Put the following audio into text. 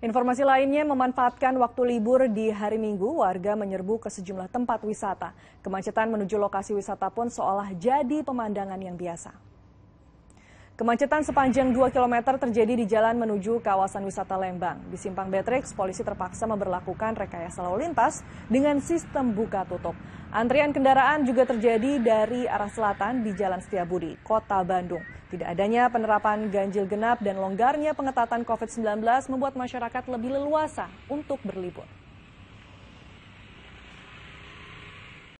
Informasi lainnya memanfaatkan waktu libur di hari Minggu, warga menyerbu ke sejumlah tempat wisata. Kemacetan menuju lokasi wisata pun seolah jadi pemandangan yang biasa. Kemacetan sepanjang 2 km terjadi di jalan menuju kawasan wisata Lembang. Di Simpang Betrix, polisi terpaksa memperlakukan rekayasa lalu lintas dengan sistem buka tutup. Antrian kendaraan juga terjadi dari arah selatan di Jalan Setiabudi, Kota Bandung. Tidak adanya penerapan ganjil genap dan longgarnya pengetatan COVID-19 membuat masyarakat lebih leluasa untuk berlibur.